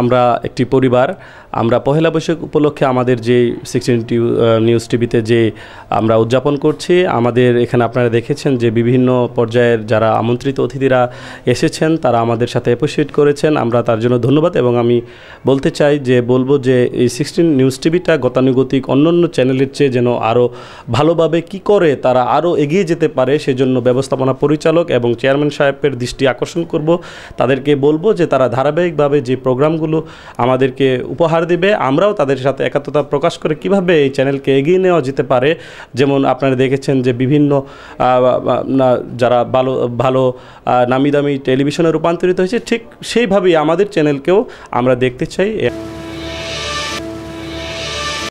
আমরা একটি পরিবার আমরা পহেলা বৈশাখ উপলক্ষে আমাদের যে সিক্সটিন নিউজ টিভিতে যে আমরা উদযাপন করছি আমাদের এখানে আপনারা দেখেছেন যে বিভিন্ন পর্যায়ের যারা আমন্ত্রিত অতিথিরা এসেছেন তারা আমাদের সাথে অ্যাপ্রিসিয়েট করেছেন আমরা তার জন্য ধন্যবাদ এবং আমি বলতে চাই যে বলবো যে এই সিক্সটিন নিউজ টিভিটা গতানুগতিক অন্যান্য চ্যানেলের চেয়ে যেন আরও ভালোভাবে কি করে তারা আরও এগিয়ে যেতে পারে সেজন্য ব্যবস্থাপনা পরিচালক এবং চেয়ারম্যান সাহেবের দৃষ্টি আকর্ষণ করব তাদেরকে বলবো যে তারা ধারাবাহিকভাবে যে প্রোগ্রামগুলো আমাদেরকে উপহার উপহার দিবে আমরাও তাদের সাথে একাত্মতা প্রকাশ করে কিভাবে এই চ্যানেলকে এগিয়ে নেওয়া যেতে পারে যেমন আপনারা দেখেছেন যে বিভিন্ন যারা ভালো ভালো নামি দামি টেলিভিশনে রূপান্তরিত হয়েছে ঠিক সেইভাবেই আমাদের চ্যানেলকেও আমরা দেখতে চাই